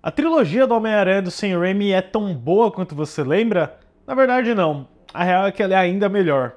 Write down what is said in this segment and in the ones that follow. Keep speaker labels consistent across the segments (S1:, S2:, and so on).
S1: A trilogia do Homem-Aranha do Sam Raimi é tão boa quanto você lembra? Na verdade não. A real é que ela é ainda melhor.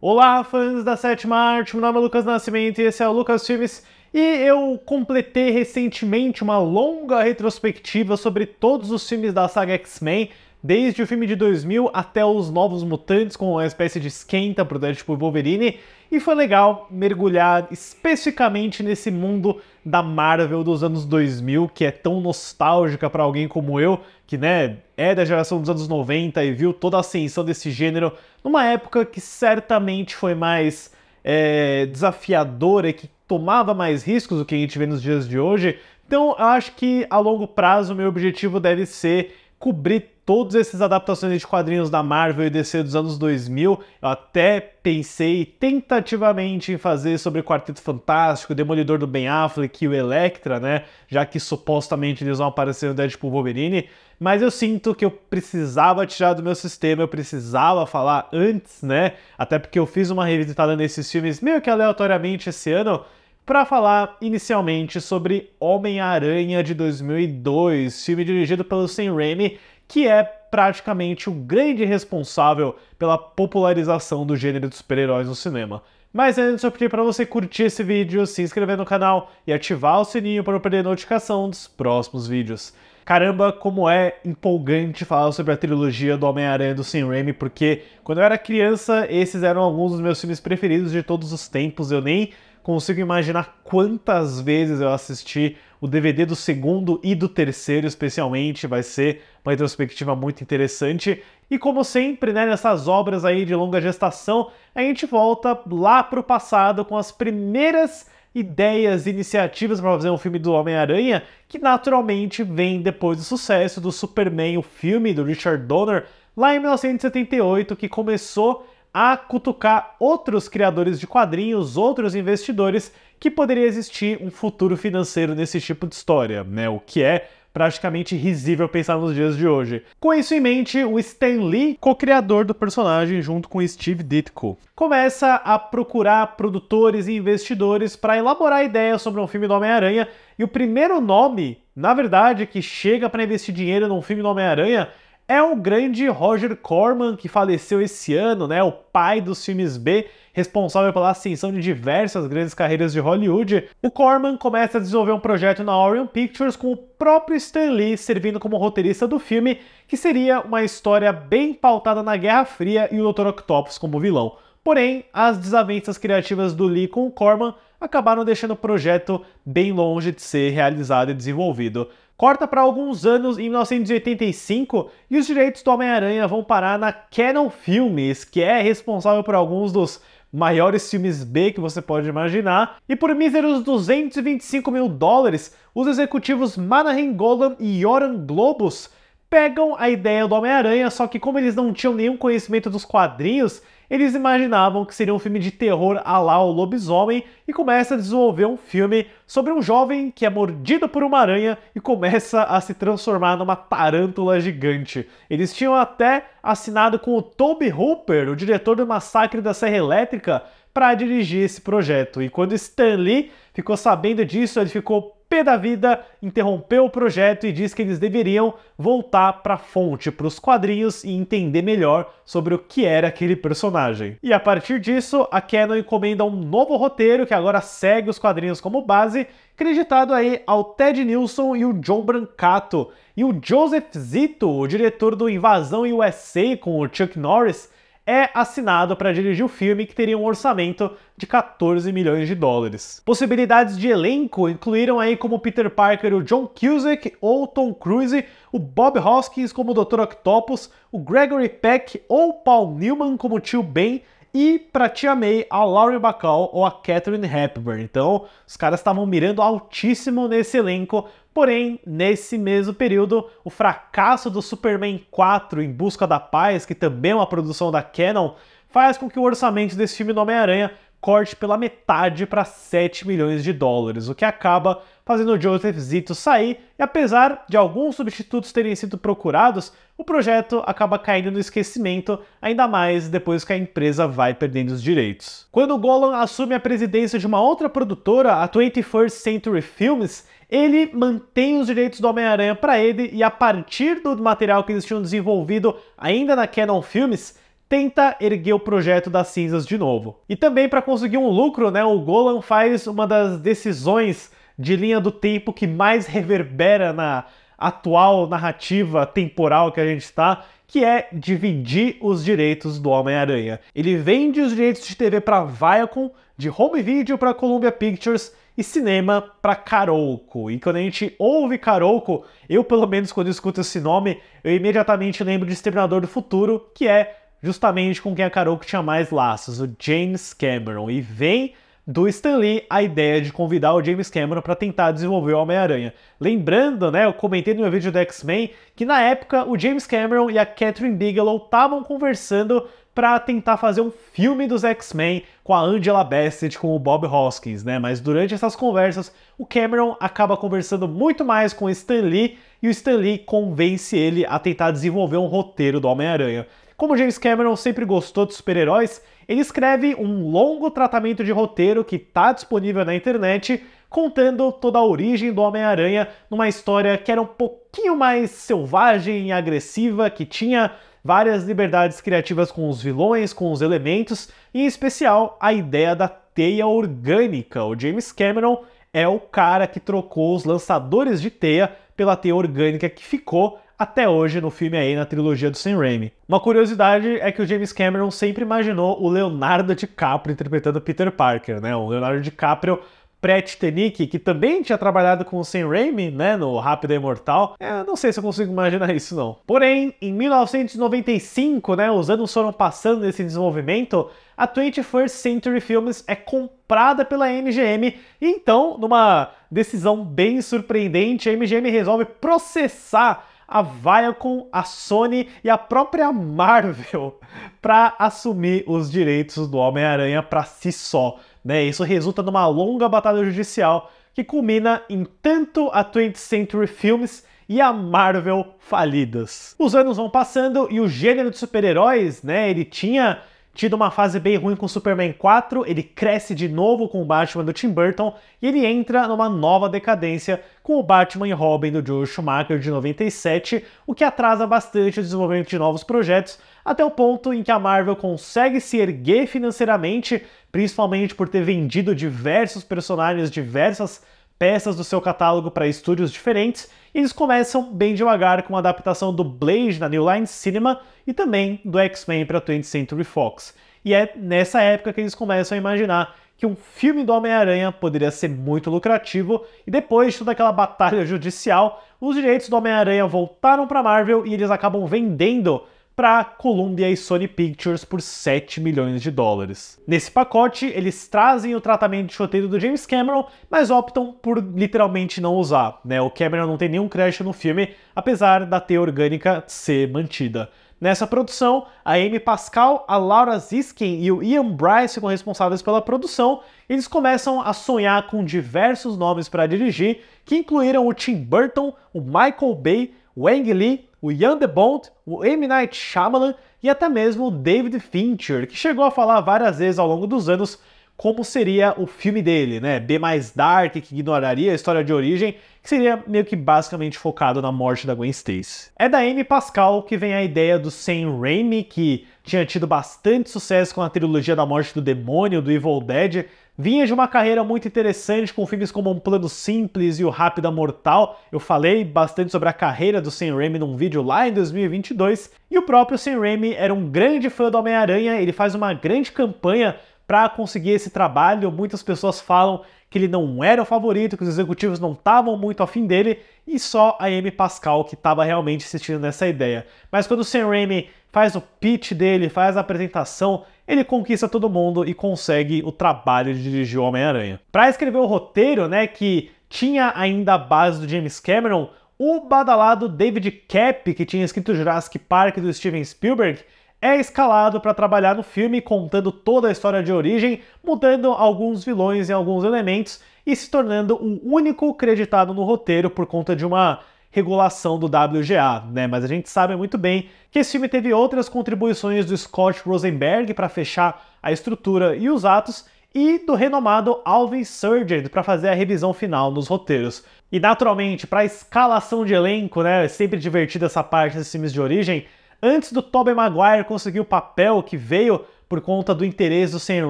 S1: Olá, fãs da Sétima Arte, meu nome é Lucas Nascimento e esse é o Lucas Filmes. E eu completei recentemente uma longa retrospectiva sobre todos os filmes da saga X-Men, desde o filme de 2000 até os Novos Mutantes, com uma espécie de esquenta produzida por Deadpool tipo Wolverine, e foi legal mergulhar especificamente nesse mundo da Marvel dos anos 2000, que é tão nostálgica para alguém como eu, que né, é da geração dos anos 90 e viu toda a ascensão desse gênero numa época que certamente foi mais é, desafiadora e que tomava mais riscos do que a gente vê nos dias de hoje. Então, eu acho que a longo prazo meu objetivo deve ser cobrir todas essas adaptações de quadrinhos da Marvel e DC dos anos 2000, eu até pensei tentativamente em fazer sobre Quarteto Fantástico, Demolidor do Ben Affleck e o Elektra, né? Já que supostamente eles vão aparecer no Deadpool Wolverine, mas eu sinto que eu precisava tirar do meu sistema, eu precisava falar antes, né? Até porque eu fiz uma revisitada nesses filmes meio que aleatoriamente esse ano, para falar inicialmente sobre Homem-Aranha de 2002, filme dirigido pelo Sam Raimi, que é praticamente o grande responsável pela popularização do gênero de super-heróis no cinema. Mas antes eu pedi para você curtir esse vídeo, se inscrever no canal e ativar o sininho para não perder notificação dos próximos vídeos. Caramba, como é empolgante falar sobre a trilogia do Homem-Aranha do Sam Raimi, porque quando eu era criança, esses eram alguns dos meus filmes preferidos de todos os tempos. Eu nem consigo imaginar quantas vezes eu assisti o DVD do segundo e do terceiro, especialmente, vai ser uma retrospectiva muito interessante. E como sempre, né, nessas obras aí de longa gestação, a gente volta lá pro passado com as primeiras ideias, iniciativas para fazer um filme do Homem-Aranha, que naturalmente vem depois do sucesso do Superman, o filme do Richard Donner, lá em 1978, que começou a cutucar outros criadores de quadrinhos, outros investidores, que poderia existir um futuro financeiro nesse tipo de história, né? O que é praticamente risível pensar nos dias de hoje. Com isso em mente, o Stan Lee, co-criador do personagem junto com Steve Ditko, começa a procurar produtores e investidores para elaborar ideias sobre um filme do Homem-Aranha, e o primeiro nome, na verdade, que chega para investir dinheiro num filme do Homem-Aranha é o grande Roger Corman, que faleceu esse ano, né? O pai dos filmes B, responsável pela ascensão de diversas grandes carreiras de Hollywood. O Corman começa a desenvolver um projeto na Orion Pictures com o próprio Stan Lee servindo como roteirista do filme, que seria uma história bem pautada na Guerra Fria e o Dr. Octopus como vilão. Porém, as desavenças criativas do Lee com o Corman acabaram deixando o projeto bem longe de ser realizado e desenvolvido. Corta para alguns anos em 1985 e os direitos do Homem-Aranha vão parar na Canon Filmes, que é responsável por alguns dos maiores filmes B que você pode imaginar, e por míseros 225 mil dólares, os executivos Manahan Golan e Yoram Globus pegam a ideia do Homem-Aranha, só que como eles não tinham nenhum conhecimento dos quadrinhos, eles imaginavam que seria um filme de terror a lá o lobisomem e começa a desenvolver um filme sobre um jovem que é mordido por uma aranha e começa a se transformar numa tarântula gigante. Eles tinham até assinado com o Toby Hooper, o diretor do Massacre da Serra Elétrica, para dirigir esse projeto. E quando Stan Lee ficou sabendo disso, ele ficou pé da vida, interrompeu o projeto e disse que eles deveriam voltar para a fonte, para os quadrinhos e entender melhor sobre o que era aquele personagem. E a partir disso, a Canon encomenda um novo roteiro que agora segue os quadrinhos como base, creditado aí ao Ted Nilsson e o John Brancato. E o Joseph Zito, o diretor do Invasão USA com o Chuck Norris, é assinado para dirigir o filme, que teria um orçamento de 14 milhões de dólares. Possibilidades de elenco incluíram aí como Peter Parker o John Cusack ou Tom Cruise, o Bob Hoskins como Dr. Octopus, o Gregory Peck ou Paul Newman como Tio Ben e pra Tia May, a Laurie Bacall ou a Catherine Hepburn. Então, os caras estavam mirando altíssimo nesse elenco. Porém, nesse mesmo período, o fracasso do Superman 4 Em Busca da Paz, que também é uma produção da Canon, faz com que o orçamento desse filme do Homem-Aranha corte pela metade para 7 milhões de dólares, o que acaba fazendo Joseph Zito sair, e apesar de alguns substitutos terem sido procurados, o projeto acaba caindo no esquecimento, ainda mais depois que a empresa vai perdendo os direitos. Quando Golan assume a presidência de uma outra produtora, a 21st Century Films, ele mantém os direitos do Homem-Aranha para ele e a partir do material que eles tinham desenvolvido ainda na Canon Films, tenta erguer o projeto das cinzas de novo. E também para conseguir um lucro, né, o Golan faz uma das decisões de linha do tempo que mais reverbera na atual narrativa temporal que a gente está, que é dividir os direitos do Homem-Aranha. Ele vende os direitos de TV para Viacom, de home video para Columbia Pictures e cinema para Carolco. E quando a gente ouve Carolco, eu pelo menos quando escuto esse nome, eu imediatamente lembro de Exterminador do Futuro, que é justamente com quem a Karoko tinha mais laços, o James Cameron. E vem do Stan Lee a ideia de convidar o James Cameron para tentar desenvolver o Homem-Aranha. Lembrando, né, eu comentei no meu vídeo do X-Men que na época o James Cameron e a Catherine Bigelow estavam conversando para tentar fazer um filme dos X-Men com a Angela Bassett com o Bob Hoskins, né? Mas durante essas conversas, o Cameron acaba conversando muito mais com o Stan Lee e o Stan Lee convence ele a tentar desenvolver um roteiro do Homem-Aranha. Como James Cameron sempre gostou de super-heróis, ele escreve um longo tratamento de roteiro que está disponível na internet, contando toda a origem do Homem-Aranha numa história que era um pouquinho mais selvagem e agressiva, que tinha várias liberdades criativas com os vilões, com os elementos, e em especial a ideia da teia orgânica. O James Cameron é o cara que trocou os lançadores de teia pela teia orgânica que ficou até hoje no filme aí na trilogia do Sam Raimi. Uma curiosidade é que o James Cameron sempre imaginou o Leonardo DiCaprio interpretando Peter Parker, né? O Leonardo DiCaprio pré-Titanic, que também tinha trabalhado com o Sam Raimi, né, no Rápido e Imortal. É, não sei se eu consigo imaginar isso, não. Porém, em 1995, né, os anos foram passando nesse desenvolvimento, a 21st Century Films é comprada pela MGM, e então, numa decisão bem surpreendente, a MGM resolve processar a Viacom, a Sony e a própria Marvel para assumir os direitos do Homem-Aranha para si só. Né? Isso resulta numa longa batalha judicial que culmina em tanto a 20th Century Films e a Marvel falidas. Os anos vão passando e o gênero de super-heróis, né, ele tinha tido uma fase bem ruim com Superman 4, ele cresce de novo com o Batman do Tim Burton e ele entra numa nova decadência com o Batman e Robin do Joe Schumacher de 97, o que atrasa bastante o desenvolvimento de novos projetos, até o ponto em que a Marvel consegue se erguer financeiramente, principalmente por ter vendido diversos personagens, diversas peças do seu catálogo para estúdios diferentes, e eles começam bem devagar com a adaptação do Blade na New Line Cinema e também do X-Men para 20th Century Fox. E é nessa época que eles começam a imaginar que um filme do Homem-Aranha poderia ser muito lucrativo, e depois de toda aquela batalha judicial, os direitos do Homem-Aranha voltaram para Marvel e eles acabam vendendo para Columbia e Sony Pictures por 7 milhões de dólares. Nesse pacote, eles trazem o tratamento de roteiro do James Cameron, mas optam por literalmente não usar. Né? O Cameron não tem nenhum crédito no filme, apesar da teia orgânica ser mantida. Nessa produção, a Amy Pascal, a Laura Ziskin e o Ian Bryce ficam responsáveis pela produção. Eles começam a sonhar com diversos nomes para dirigir, que incluíram o Tim Burton, o Michael Bay, o Ang Lee o Jan de Bont, o M. Night Shyamalan e até mesmo o David Fincher, que chegou a falar várias vezes ao longo dos anos como seria o filme dele, né? B mais Dark, que ignoraria a história de origem, que seria meio que basicamente focado na morte da Gwen Stacy. É da Amy Pascal que vem a ideia do Sam Raimi, que tinha tido bastante sucesso com a trilogia da morte do demônio, do Evil Dead, Vinha de uma carreira muito interessante com filmes como Um Plano Simples e O Rápida Mortal. Eu falei bastante sobre a carreira do Sam Raimi num vídeo lá em 2022. E o próprio Sam Raimi era um grande fã do Homem-Aranha, ele faz uma grande campanha para conseguir esse trabalho. Muitas pessoas falam que ele não era o favorito, que os executivos não estavam muito afim dele, e só a Amy Pascal que estava realmente insistindo nessa ideia. Mas quando o Sam Raimi faz o pitch dele, faz a apresentação, ele conquista todo mundo e consegue o trabalho de dirigir o Homem-Aranha. Para escrever o roteiro, né, que tinha ainda a base do James Cameron, o badalado David Cap, que tinha escrito Jurassic Park do Steven Spielberg, é escalado para trabalhar no filme contando toda a história de origem, mudando alguns vilões e alguns elementos e se tornando o único creditado no roteiro por conta de uma regulação do WGA, né? Mas a gente sabe muito bem que esse filme teve outras contribuições do Scott Rosenberg para fechar a estrutura e os atos e do renomado Alvin Sargent para fazer a revisão final nos roteiros. E naturalmente, para a escalação de elenco, né, é sempre divertida essa parte dos filmes de origem, antes do Tobey Maguire conseguir o papel que veio por conta do interesse do Sam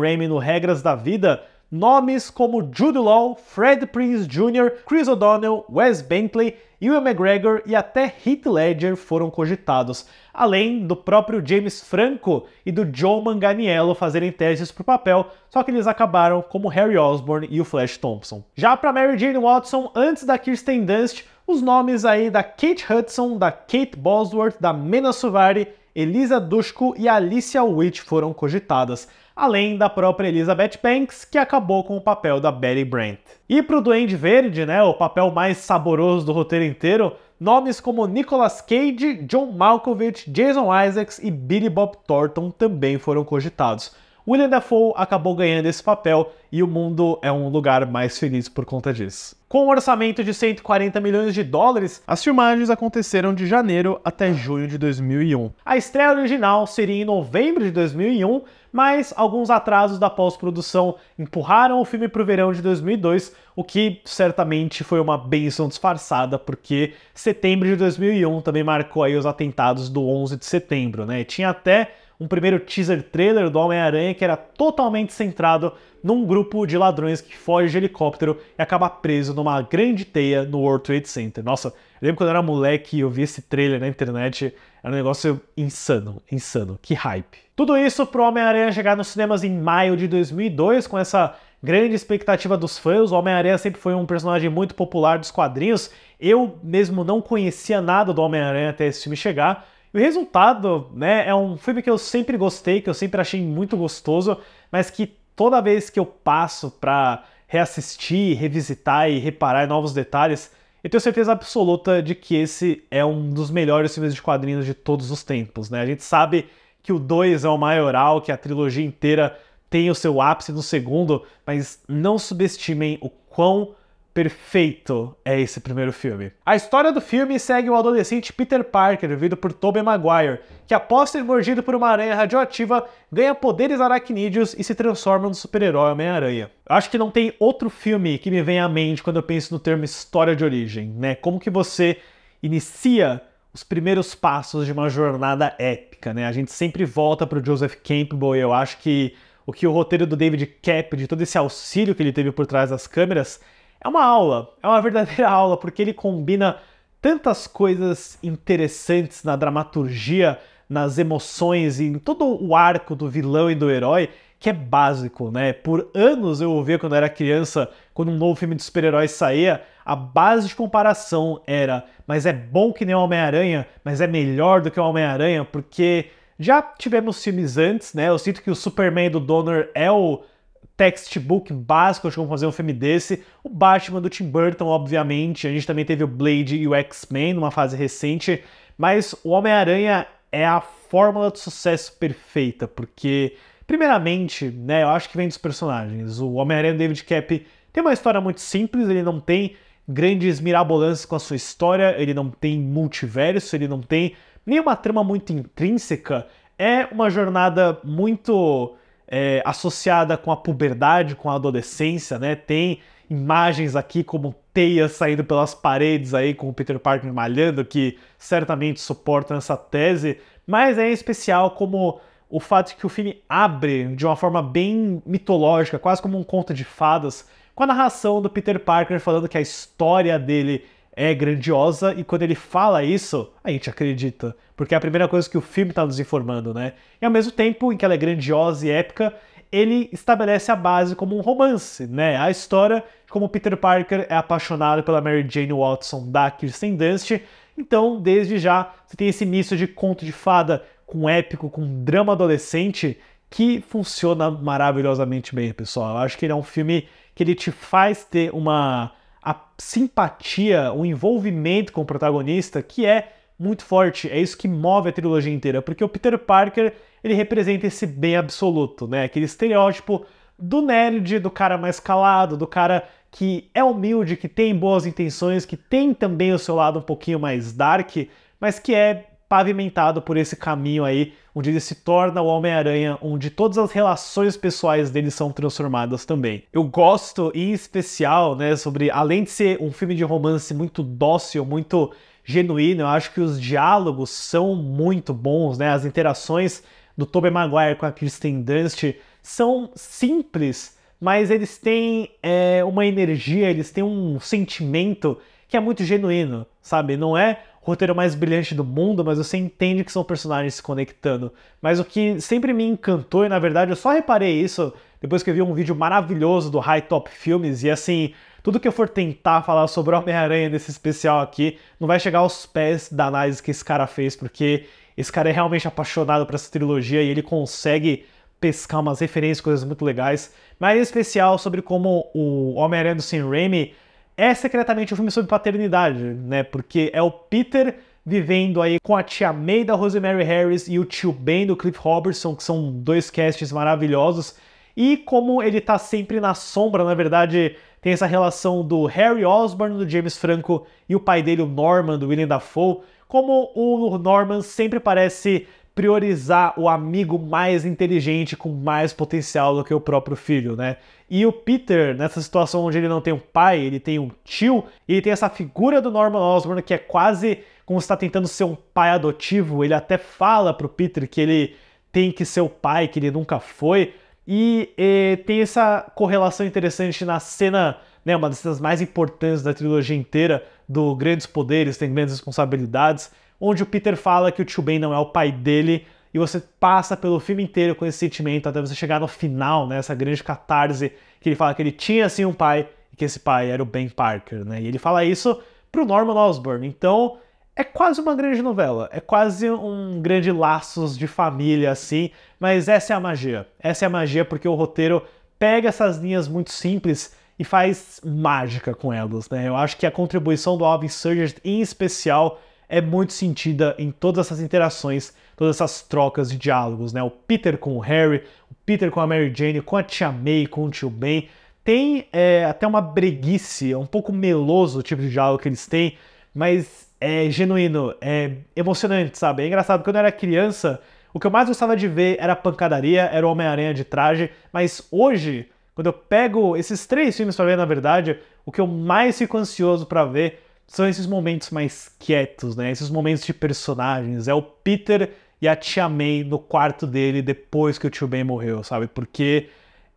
S1: Raimi no Regras da Vida, nomes como Jude Law, Fred Prince Jr., Chris O'Donnell, Wes Bentley, Ewan McGregor e até Heath Ledger foram cogitados, além do próprio James Franco e do Joe Manganiello fazerem testes para o papel, só que eles acabaram como Harry Osborn e o Flash Thompson. Já para Mary Jane Watson, antes da Kirsten Dunst, os nomes aí da Kate Hudson, da Kate Bosworth, da Mena Suvari, Elisa Dushku e Alicia Witt foram cogitadas além da própria Elizabeth Banks, que acabou com o papel da Betty Brant. E para o Duende Verde, né, o papel mais saboroso do roteiro inteiro, nomes como Nicolas Cage, John Malkovich, Jason Isaacs e Billy Bob Thornton também foram cogitados. William Dafoe acabou ganhando esse papel e o mundo é um lugar mais feliz por conta disso. Com um orçamento de 140 milhões de dólares, as filmagens aconteceram de janeiro até junho de 2001. A estreia original seria em novembro de 2001, mas alguns atrasos da pós-produção empurraram o filme para o verão de 2002, o que certamente foi uma benção disfarçada, porque setembro de 2001 também marcou aí os atentados do 11 de setembro, né? Tinha até um primeiro teaser trailer do Homem-Aranha que era totalmente centrado num grupo de ladrões que foge de helicóptero e acaba preso numa grande teia no World Trade Center. Nossa, eu lembro quando eu era moleque e eu vi esse trailer na internet, era um negócio insano, insano, que hype. Tudo isso pro Homem-Aranha chegar nos cinemas em maio de 2002 com essa grande expectativa dos fãs. O Homem-Aranha sempre foi um personagem muito popular dos quadrinhos. Eu mesmo não conhecia nada do Homem-Aranha até esse filme chegar. E o resultado, né, é um filme que eu sempre gostei, que eu sempre achei muito gostoso, mas que toda vez que eu passo para reassistir, revisitar e reparar novos detalhes, eu tenho certeza absoluta de que esse é um dos melhores filmes de quadrinhos de todos os tempos, né? A gente sabe que o 2 é o maioral, que a trilogia inteira tem o seu ápice no segundo, mas não subestimem o quão perfeito é esse primeiro filme. A história do filme segue o adolescente Peter Parker, vivido por Tobey Maguire, que após ser mordido por uma aranha radioativa, ganha poderes aracnídeos e se transforma no super-herói Homem-Aranha. Acho que não tem outro filme que me vem à mente quando eu penso no termo história de origem, né? Como que você inicia os primeiros passos de uma jornada épica, né? A gente sempre volta para o Joseph Campbell e eu acho que o que o roteiro do David Cap, de todo esse auxílio que ele teve por trás das câmeras, é uma aula, é uma verdadeira aula, porque ele combina tantas coisas interessantes na dramaturgia, nas emoções e em todo o arco do vilão e do herói, que é básico, né? Por anos eu ouvia quando eu era criança, quando um novo filme de super-herói saía, a base de comparação era, mas é bom que nem o Homem-Aranha, mas é melhor do que o Homem-Aranha, porque já tivemos filmes antes, né? Eu sinto que o Superman do Donner é o textbook básico de como fazer um filme desse. O Batman do Tim Burton, obviamente. A gente também teve o Blade e o X-Men numa fase recente. Mas o Homem-Aranha é a fórmula de sucesso perfeita, porque, primeiramente, né, eu acho que vem dos personagens. O Homem-Aranha David Cap tem uma história muito simples, ele não tem grandes mirabolanças com a sua história, ele não tem multiverso, ele não tem nenhuma trama muito intrínseca. É uma jornada muito é, associada com a puberdade, com a adolescência, né? Tem imagens aqui como teias saindo pelas paredes aí com o Peter Parker malhando, que certamente suportam essa tese, mas é em especial como o fato que o filme abre de uma forma bem mitológica, quase como um conto de fadas, com a narração do Peter Parker falando que a história dele é grandiosa e quando ele fala isso, a gente acredita, porque é a primeira coisa que o filme está nos informando, né? E ao mesmo tempo em que ela é grandiosa e épica, ele estabelece a base como um romance, né? A história de como Peter Parker é apaixonado pela Mary Jane Watson da Kirsten Dunst. Então, desde já, você tem esse misto de conto de fada com épico, com drama adolescente, que funciona maravilhosamente bem, pessoal. Eu acho que ele é um filme que ele te faz ter uma a simpatia, o envolvimento com o protagonista, que é muito forte. É isso que move a trilogia inteira, porque o Peter Parker, ele representa esse bem absoluto, né? Aquele estereótipo do nerd, do cara mais calado, do cara que é humilde, que tem boas intenções, que tem também o seu lado um pouquinho mais dark, mas que é pavimentado por esse caminho aí, onde ele se torna o Homem-Aranha, onde todas as relações pessoais dele são transformadas também. Eu gosto, em especial, né, sobre, além de ser um filme de romance muito dócil, muito genuíno, eu acho que os diálogos são muito bons, né, as interações do Tobey Maguire com a Kristen Dunst são simples, mas eles têm é, uma energia, eles têm um sentimento que é muito genuíno, sabe? Não é roteiro mais brilhante do mundo, mas você entende que são personagens se conectando. Mas o que sempre me encantou, e na verdade eu só reparei isso depois que eu vi um vídeo maravilhoso do High Top Filmes, e assim, tudo que eu for tentar falar sobre Homem-Aranha nesse especial aqui não vai chegar aos pés da análise que esse cara fez, porque esse cara é realmente apaixonado por essa trilogia e ele consegue pescar umas referências, coisas muito legais. Mas em especial sobre como o Homem-Aranha do Sam Raimi é secretamente um filme sobre paternidade, né? Porque é o Peter vivendo aí com a tia May da Rosemary Harris e o tio Ben do Cliff Robertson, que são dois casts maravilhosos. E como ele tá sempre na sombra, na verdade, tem essa relação do Harry Osborn, do James Franco, e o pai dele, o Norman, do William Dafoe, como o Norman sempre parece priorizar o amigo mais inteligente com mais potencial do que o próprio filho, né? E o Peter, nessa situação onde ele não tem um pai, ele tem um tio, ele tem essa figura do Norman Osborn que é quase como está tentando ser um pai adotivo, ele até fala pro Peter que ele tem que ser o pai que ele nunca foi. E, e tem essa correlação interessante na cena, né, uma das cenas mais importantes da trilogia inteira, do Grandes Poderes, tem Grandes Responsabilidades, onde o Peter fala que o tio Ben não é o pai dele, e você passa pelo filme inteiro com esse sentimento até você chegar no final, né, essa grande catarse que ele fala que ele tinha assim um pai e que esse pai era o Ben Parker, né? E ele fala isso pro Norman Osborn. Então, é quase uma grande novela, é quase um grande laços de família assim, mas essa é a magia. Essa é a magia porque o roteiro pega essas linhas muito simples e faz mágica com elas, né? Eu acho que a contribuição do Alvin Surged em especial é muito sentida em todas essas interações, todas essas trocas de diálogos, né? O Peter com o Harry, o Peter com a Mary Jane, com a tia May, com o tio Ben. Tem é, até uma breguice, um pouco meloso o tipo de diálogo que eles têm, mas é genuíno, é emocionante, sabe? É engraçado, quando eu era criança, o que eu mais gostava de ver era a pancadaria, era o Homem-Aranha de traje, mas hoje, quando eu pego esses três filmes para ver, na verdade, o que eu mais fico ansioso para ver são esses momentos mais quietos, né? Esses momentos de personagens. É o Peter e a Tia May no quarto dele depois que o tio Ben morreu, sabe? Porque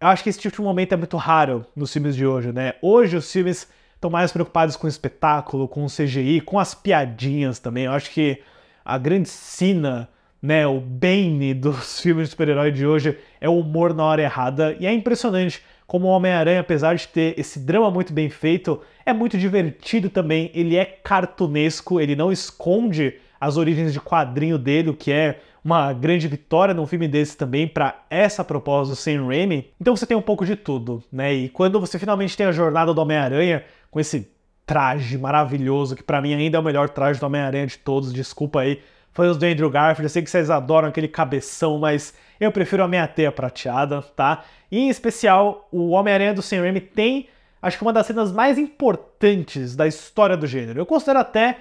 S1: eu acho que esse tipo de momento é muito raro nos filmes de hoje, né? Hoje os filmes estão mais preocupados com o espetáculo, com o CGI, com as piadinhas também. Eu acho que a grande cena, né, o Bane dos filmes de super-herói de hoje é o humor na hora errada e é impressionante como o Homem-Aranha, apesar de ter esse drama muito bem feito, é muito divertido também. Ele é cartunesco, ele não esconde as origens de quadrinho dele, o que é uma grande vitória num filme desse também para essa proposta do Sam Raimi. Então você tem um pouco de tudo, né? E quando você finalmente tem a jornada do Homem-Aranha com esse traje maravilhoso, que para mim ainda é o melhor traje do Homem-Aranha de todos, desculpa aí foi os do Andrew Garfield, eu sei que vocês adoram aquele cabeção, mas eu prefiro a minha teia prateada, tá? E em especial, o Homem-Aranha do Sam Raimi tem, acho que uma das cenas mais importantes da história do gênero. Eu considero até,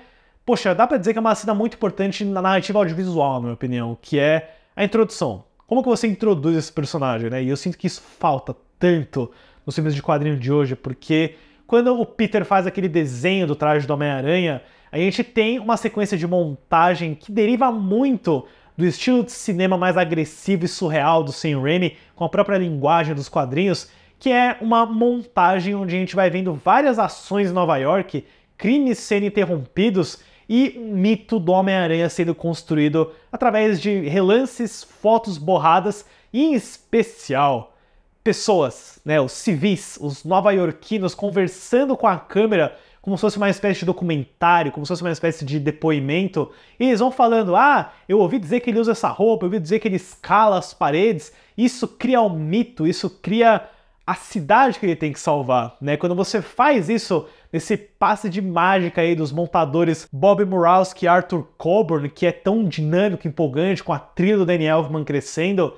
S1: poxa, dá pra dizer que é uma cena muito importante na narrativa audiovisual, na minha opinião, que é a introdução. Como que você introduz esse personagem, né? E eu sinto que isso falta tanto nos filmes de quadrinho de hoje, porque quando o Peter faz aquele desenho do traje do Homem-Aranha, a gente tem uma sequência de montagem que deriva muito do estilo de cinema mais agressivo e surreal do Sam Raimi, com a própria linguagem dos quadrinhos, que é uma montagem onde a gente vai vendo várias ações em Nova York, crimes sendo interrompidos e um mito do Homem-Aranha sendo construído através de relances, fotos borradas e, em especial, pessoas, né, os civis, os nova-iorquinos conversando com a câmera como se fosse uma espécie de documentário, como se fosse uma espécie de depoimento, e eles vão falando: ah, eu ouvi dizer que ele usa essa roupa, eu ouvi dizer que ele escala as paredes. Isso cria um mito, isso cria a cidade que ele tem que salvar, né? Quando você faz isso, nesse passe de mágica aí dos montadores Bob Murawski, e Arthur Coburn, que é tão dinâmico, empolgante, com a trilha do Daniel Elfman crescendo,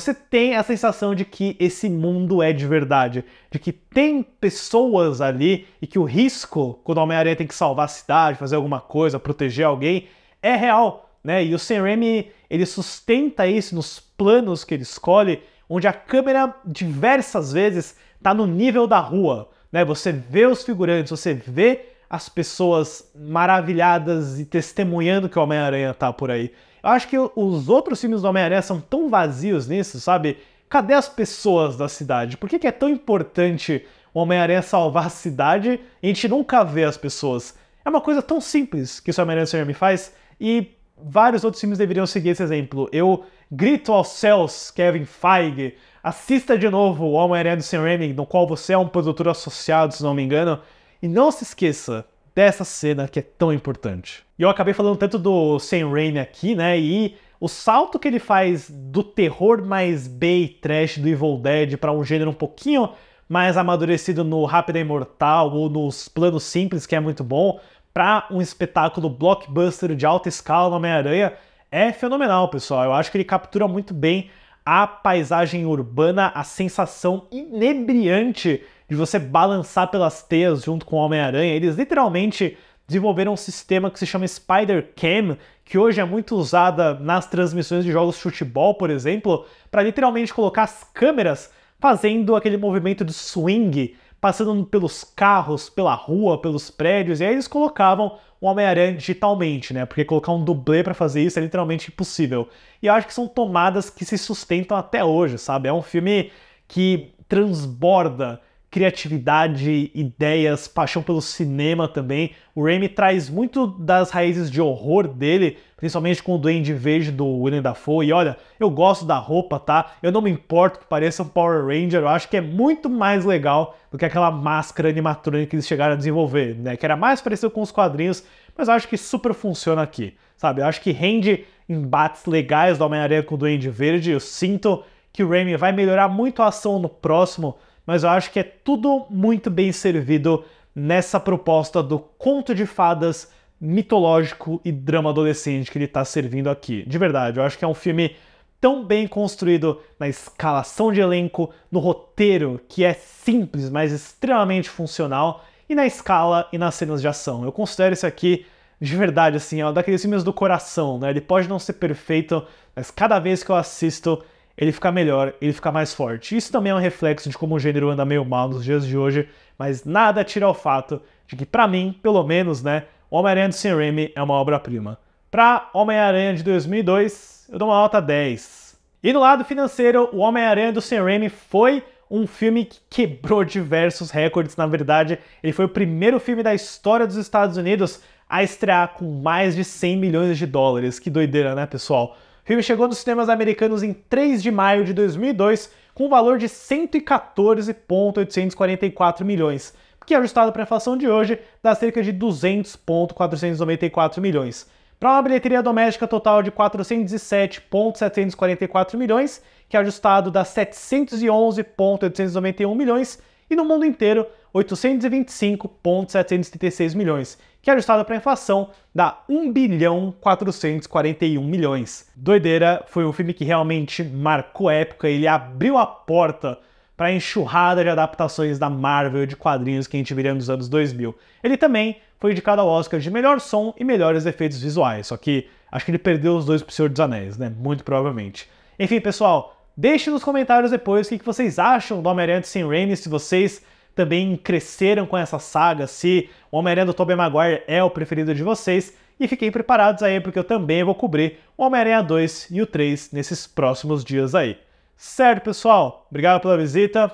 S1: você tem a sensação de que esse mundo é de verdade, de que tem pessoas ali e que o risco, quando o Homem-Aranha tem que salvar a cidade, fazer alguma coisa, proteger alguém, é real, né? E o Sam Raimi, ele sustenta isso nos planos que ele escolhe, onde a câmera diversas vezes está no nível da rua, né? Você vê os figurantes, você vê as pessoas maravilhadas e testemunhando que o Homem-Aranha tá por aí. Eu acho que os outros filmes do Homem-Aranha são tão vazios nisso, sabe? Cadê as pessoas da cidade? Por que, que é tão importante o Homem-Aranha salvar a cidade e a gente nunca vê as pessoas? É uma coisa tão simples que o Homem-Aranha me faz e vários outros filmes deveriam seguir esse exemplo. Eu grito aos céus, Kevin Feige, assista de novo o Homem-Aranha do Sam Raimi, no qual você é um produtor associado, se não me engano, e não se esqueça dessa cena que é tão importante. E eu acabei falando tanto do Sam Raimi aqui, né? E o salto que ele faz do terror mais Bay trash do Evil Dead para um gênero um pouquinho mais amadurecido no Rápido e Imortal ou nos planos simples, que é muito bom, para um espetáculo blockbuster de alta escala no Homem-Aranha, é fenomenal, pessoal. Eu acho que ele captura muito bem a paisagem urbana, a sensação inebriante de você balançar pelas teias junto com o Homem-Aranha. Eles literalmente desenvolveram um sistema que se chama Spider Cam, que hoje é muito usada nas transmissões de jogos de futebol, por exemplo, para literalmente colocar as câmeras fazendo aquele movimento de swing, passando pelos carros, pela rua, pelos prédios, e aí eles colocavam o Homem-Aranha digitalmente, né? Porque colocar um dublê para fazer isso é literalmente impossível. E eu acho que são tomadas que se sustentam até hoje, sabe? É um filme que transborda criatividade, ideias, paixão pelo cinema também. O Raimi traz muito das raízes de horror dele, principalmente com o Duende Verde do William Dafoe. E olha, eu gosto da roupa, tá? Eu não me importo que pareça um Power Ranger, eu acho que é muito mais legal do que aquela máscara animatrônica que eles chegaram a desenvolver, né? Que era mais parecido com os quadrinhos, mas eu acho que super funciona aqui, sabe? Eu acho que rende embates legais do Homem-Aranha com o Duende Verde, eu sinto que o Raimi vai melhorar muito a ação no próximo, mas eu acho que é tudo muito bem servido nessa proposta do conto de fadas mitológico e drama adolescente que ele está servindo aqui. De verdade, eu acho que é um filme tão bem construído na escalação de elenco, no roteiro, que é simples, mas extremamente funcional, e na escala e nas cenas de ação. Eu considero isso aqui de verdade, assim, é um daqueles filmes do coração, né? Ele pode não ser perfeito, mas cada vez que eu assisto, ele fica melhor, ele fica mais forte. Isso também é um reflexo de como o gênero anda meio mal nos dias de hoje, mas nada tira o fato de que, para mim, pelo menos, né, Homem-Aranha de Sam Raimi é uma obra-prima. Para Homem-Aranha de 2002, eu dou uma nota 10. E no lado financeiro, o Homem-Aranha do Sam Raimi foi um filme que quebrou diversos recordes. Na verdade, ele foi o primeiro filme da história dos Estados Unidos a estrear com mais de 100 milhões de dólares. Que doideira, né, pessoal? O filme chegou nos cinemas americanos em 3 de maio de 2002 com o um valor de 114,844 milhões, que é ajustado para a inflação de hoje dá cerca de 200,494 milhões. Para uma bilheteria doméstica total de 407,744 milhões, que é ajustado dá 711,891 milhões, e no mundo inteiro 825,736 milhões, que ajustado para inflação dá 1 bilhão 441 milhões. Doideira, foi um filme que realmente marcou época, ele abriu a porta para a enxurrada de adaptações da Marvel de quadrinhos que a gente viria nos anos 2000. Ele também foi indicado ao Oscar de melhor som e melhores efeitos visuais, só que acho que ele perdeu os dois pro Senhor dos Anéis, né? Muito provavelmente. Enfim, pessoal, deixe nos comentários depois o que vocês acham do Homem-Aranha sem Sam Raimi, se vocês também cresceram com essa saga, se o Homem-Aranha do Tobey Maguire é o preferido de vocês. E fiquem preparados aí, porque eu também vou cobrir o Homem-Aranha 2 e o 3 nesses próximos dias aí. Certo, pessoal? Obrigado pela visita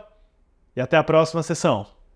S1: e até a próxima sessão.